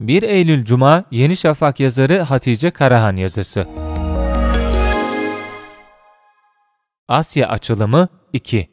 1 Eylül Cuma Yeni Şafak yazarı Hatice Karahan yazısı. Asya açılımı 2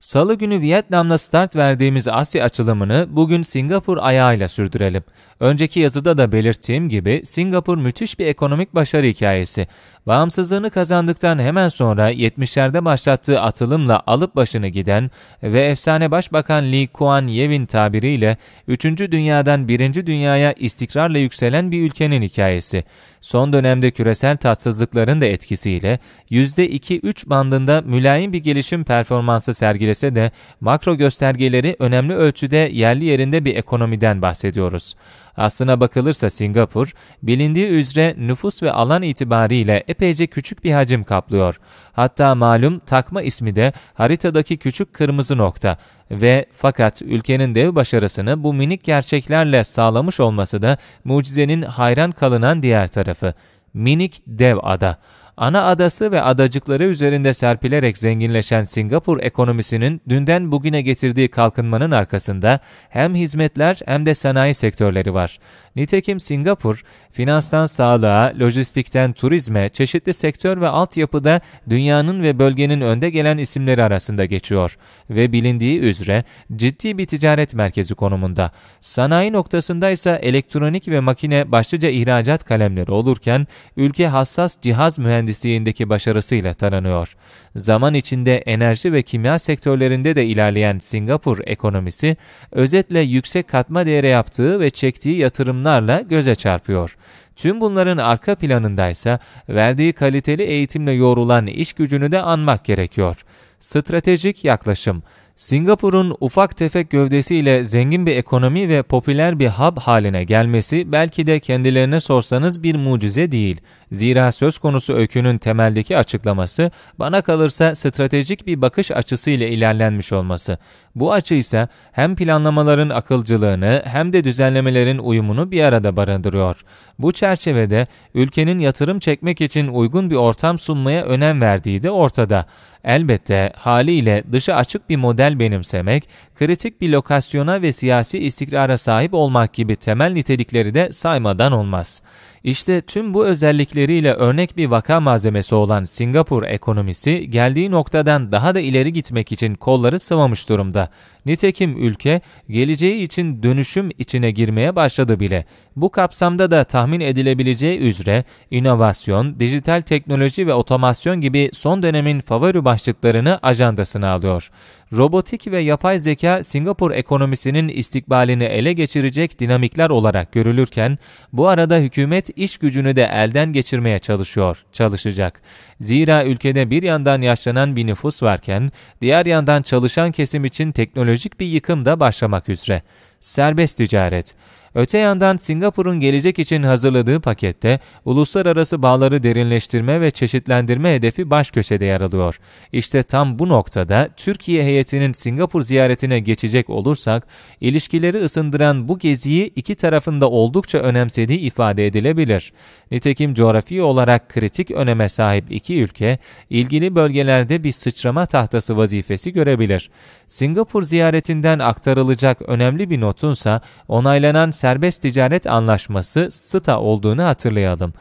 Salı günü Vietnam'la start verdiğimiz Asya açılımını bugün Singapur ayağıyla sürdürelim. Önceki yazıda da belirttiğim gibi Singapur müthiş bir ekonomik başarı hikayesi. Bağımsızlığını kazandıktan hemen sonra 70'lerde başlattığı atılımla alıp başını giden ve efsane Başbakan Lee Kuan Yew'in tabiriyle 3. dünyadan 1. dünyaya istikrarla yükselen bir ülkenin hikayesi. Son dönemde küresel tatsızlıkların da etkisiyle %2-3 bandında mülayim bir gelişim performansı sergiledi sergilese de makro göstergeleri önemli ölçüde yerli yerinde bir ekonomiden bahsediyoruz. Aslına bakılırsa Singapur, bilindiği üzere nüfus ve alan itibariyle epeyce küçük bir hacim kaplıyor. Hatta malum takma ismi de haritadaki küçük kırmızı nokta ve fakat ülkenin dev başarısını bu minik gerçeklerle sağlamış olması da mucizenin hayran kalınan diğer tarafı. Minik dev ada ana adası ve adacıkları üzerinde serpilerek zenginleşen Singapur ekonomisinin dünden bugüne getirdiği kalkınmanın arkasında hem hizmetler hem de sanayi sektörleri var. Nitekim Singapur, finanstan sağlığa, lojistikten turizme, çeşitli sektör ve altyapıda dünyanın ve bölgenin önde gelen isimleri arasında geçiyor ve bilindiği üzere ciddi bir ticaret merkezi konumunda. Sanayi noktasında ise elektronik ve makine başlıca ihracat kalemleri olurken ülke hassas cihaz mühendisliği mühendisliğindeki başarısıyla tanınıyor. Zaman içinde enerji ve kimya sektörlerinde de ilerleyen Singapur ekonomisi, özetle yüksek katma değere yaptığı ve çektiği yatırımlarla göze çarpıyor. Tüm bunların arka planındaysa verdiği kaliteli eğitimle yoğrulan iş gücünü de anmak gerekiyor stratejik yaklaşım. Singapur'un ufak tefek gövdesiyle zengin bir ekonomi ve popüler bir hub haline gelmesi belki de kendilerine sorsanız bir mucize değil. Zira söz konusu öykünün temeldeki açıklaması bana kalırsa stratejik bir bakış açısıyla ilerlenmiş olması. Bu açı ise hem planlamaların akılcılığını hem de düzenlemelerin uyumunu bir arada barındırıyor. Bu çerçevede ülkenin yatırım çekmek için uygun bir ortam sunmaya önem verdiği de ortada. Elbette haliyle dışa açık bir model benimsemek, kritik bir lokasyona ve siyasi istikrara sahip olmak gibi temel nitelikleri de saymadan olmaz. İşte tüm bu özellikleriyle örnek bir vaka malzemesi olan Singapur ekonomisi geldiği noktadan daha da ileri gitmek için kolları sıvamış durumda. Nitekim ülke geleceği için dönüşüm içine girmeye başladı bile. Bu kapsamda da tahmin edilebileceği üzere inovasyon, dijital teknoloji ve otomasyon gibi son dönemin favori başlıklarını ajandasına alıyor. Robotik ve yapay zeka Singapur ekonomisinin istikbalini ele geçirecek dinamikler olarak görülürken bu arada hükümet iş gücünü de elden geçirmeye çalışıyor, çalışacak. Zira ülkede bir yandan yaşlanan bir nüfus varken, diğer yandan çalışan kesim için teknolojik bir yıkım da başlamak üzere. Serbest ticaret Öte yandan Singapur'un gelecek için hazırladığı pakette uluslararası bağları derinleştirme ve çeşitlendirme hedefi baş köşede yer alıyor. İşte tam bu noktada Türkiye heyetinin Singapur ziyaretine geçecek olursak, ilişkileri ısındıran bu geziyi iki tarafında oldukça önemsediği ifade edilebilir. Nitekim coğrafi olarak kritik öneme sahip iki ülke, ilgili bölgelerde bir sıçrama tahtası vazifesi görebilir. Singapur ziyaretinden aktarılacak önemli bir notunsa, onaylanan serbest ticaret anlaşması STA olduğunu hatırlayalım.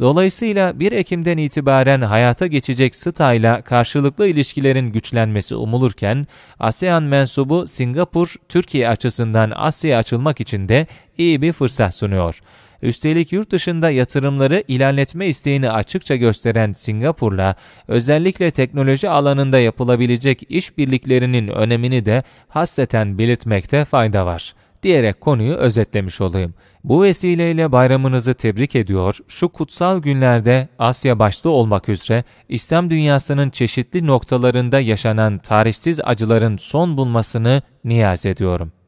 Dolayısıyla 1 Ekim'den itibaren hayata geçecek STA ile karşılıklı ilişkilerin güçlenmesi umulurken, ASEAN mensubu Singapur, Türkiye açısından Asya'ya açılmak için de iyi bir fırsat sunuyor. Üstelik yurt dışında yatırımları ilerletme isteğini açıkça gösteren Singapur'la özellikle teknoloji alanında yapılabilecek işbirliklerinin önemini de hasseten belirtmekte fayda var diyerek konuyu özetlemiş olayım. Bu vesileyle bayramınızı tebrik ediyor, şu kutsal günlerde Asya başta olmak üzere İslam dünyasının çeşitli noktalarında yaşanan tarifsiz acıların son bulmasını niyaz ediyorum.''